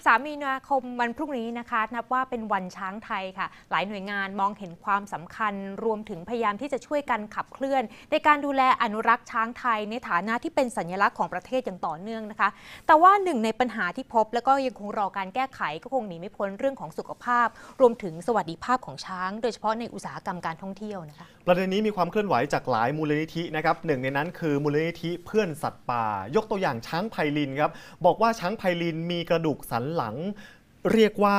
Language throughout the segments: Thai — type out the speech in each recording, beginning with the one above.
13 มีนาคมวันพรุ่งนี้นะคะนับ ว่าเป็นวันช้างไทยค่ะ หลายหน่วยงานมองเห็นความสำคัญ รวมถึงพยายามที่จะช่วยกันขับเคลื่อน ในการดูแลอนุรักษ์ช้างไทยในฐานะที่เป็นสัญลักษณ์ของประเทศอย่างต่อเนื่องนะคะ แต่ว่าหนึ่งในปัญหาที่พบ แล้วก็ยังคงรอการแก้ไขก็คงหนีไม่พ้นเรื่องของสุขภาพ รวมถึงสวัสดิภาพของช้าง โดยเฉพาะในอุตสาหกรรมการท่องเที่ยวนะคะประเด็นนี้มีความเคลื่อนไหวจากหลายมูลนิธินะครับหนึ่งในนั้นคือมูลนิธิเพื่อนสัตว์ป่า ยกตัวอย่างช้างไพลินครับบอกว่าช้างไพลิน มีกระดูกสันนหลังเรียกว่า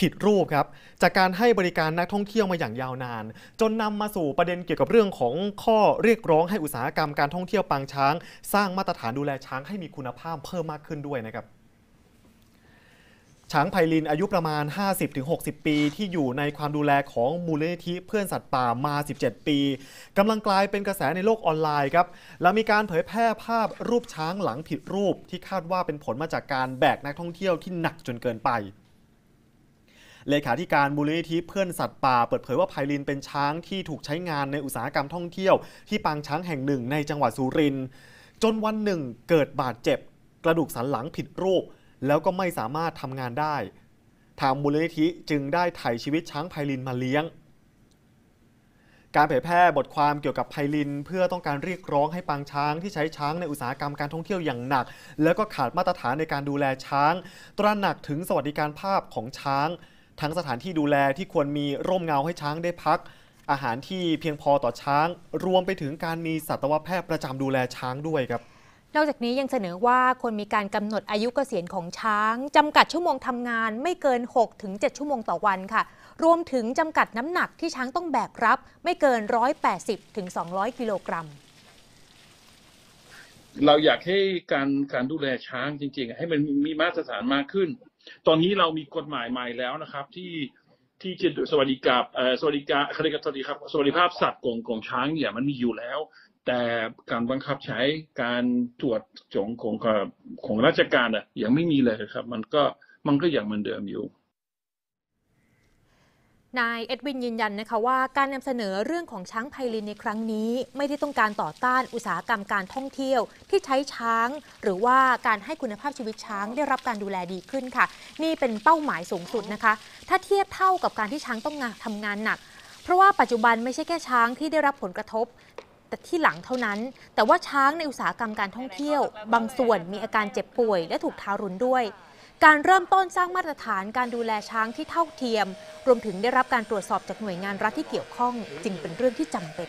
ผิดรูปครับจากการให้บริการนักท่องเที่ยวมาอย่างยาวนาน จนนำมาสู่ประเด็นเกี่ยวกับเรื่องของข้อเรียกร้อง ให้อุตสาหกรรมการท่องเที่ยวปางช้าง สร้างมาตรฐานดูแลช้างให้มีคุณภาพเพิ่มมากขึ้นด้วยนะครับช้างไพลินอายุประมาณ 50-60 ปีที่อยู่ในความดูแลของมูลนิธิเพื่อนสัตว์ป่ามา 17 ปี กำลังกลายเป็นกระแสในโลกออนไลน์ครับแลวมีการเผยแพร่ภาพรูปช้างหลังผิดรูปที่คาดว่าเป็นผลมาจากการแบกนักท่องเที่ยวที่หนักจนเกินไป เลขาธิการมูลนิธิเพื่อนสัตว์ป่า เปิดเผยว่าไพลินเป็นช้างที่ถูกใช้งานในอุตสาหกรรมท่องเที่ยว ที่ปางช้างแห่งหนึ่งในจังหวัดสุรินทร์จนวันหนึ่ง เกิดบาดเจ็บกระดูกสันหลังผิดรูปแล้วก็ไม่สามารถทำงานได้ ทางมูลนิธิจึงได้ไถ่ชีวิต ช้างไพลินมาเลี้ยง การเผยแพร่บทความเกี่ยวกับไพลินเพื่อต้องการเรียกร้องให้ปางช้าง ที่ใช้ช้างในอุตสาหกรรมการท่องเที่ยวอย่างหนัก แล้วก็ขาดมาตรฐานในการดูแลช้าง ตระหนักถึงสวัสดิการภาพของช้าง ทั้งสถานที่ดูแลที่ควรมีร่มเงาให้ช้างได้พัก อาหารที่เพียงพอต่อช้าง รวมไปถึงการมีสัตวแพทย์ประจำดูแลช้างด้วยครับนอกจากนี้ยังเสนอว่าควรมีการกำหนดอายุเกษียณของช้างจำกัดชั่วโมงทำงานไม่เกิน6-7ชั่วโมงต่อวันค่ะ รวมถึงจำกัดน้ำหนักที่ช้างต้องแบกรับ ไม่เกิน 180-200กิโลกรัม เราอยากให้การการดูแลช้างจริงๆ ให้มันมีมาตรฐานมากขึ้น ตอนนี้เรามีกฎหมายใหม่แล้วนะครับที่ที่สวัสดิการสวัสดิการสวัสดิภาพสัตว์ของของช้างเนี่ยมันมีอยู่แล้วแต่การบังคับใช้การตรวจจงของของราชการอ่ะยังไม่มีเลยครับมันก็มันก็อย่างเหมือนเดิมอยู่ นายเอ็ดวินยืนยันนะคะว่าการนำเสนอเรื่องของช้างไพลินในครั้งนี้ ไม่ได้ต้องการต่อต้านอุตสาหกรรมการท่องเที่ยวที่ใช้ช้าง หรือว่าการให้คุณภาพชีวิตช้างได้รับการดูแลดีขึ้นค่ะนี่เป็นเป้าหมายสูงสุดนะคะถ้าเทียบเท่ากับการที่ช้างต้องงานทำงานหนัก เพราะว่าปัจจุบันไม่ใช่แค่ช้างที่ได้รับผลกระทบแต่ที่หลังเท่านั้น แต่ว่าช้างในอุตสาหกรรมการท่องเที่ยว บางส่วนมีอาการเจ็บป่วยและถูกทารุณด้วย การเริ่มต้นสร้างมาตรฐาน การดูแลช้างที่เท่าเทียม รวมถึงได้รับการตรวจสอบจากหน่วยงานรัฐที่เกี่ยวข้อง จึงเป็นเรื่องที่จำเป็น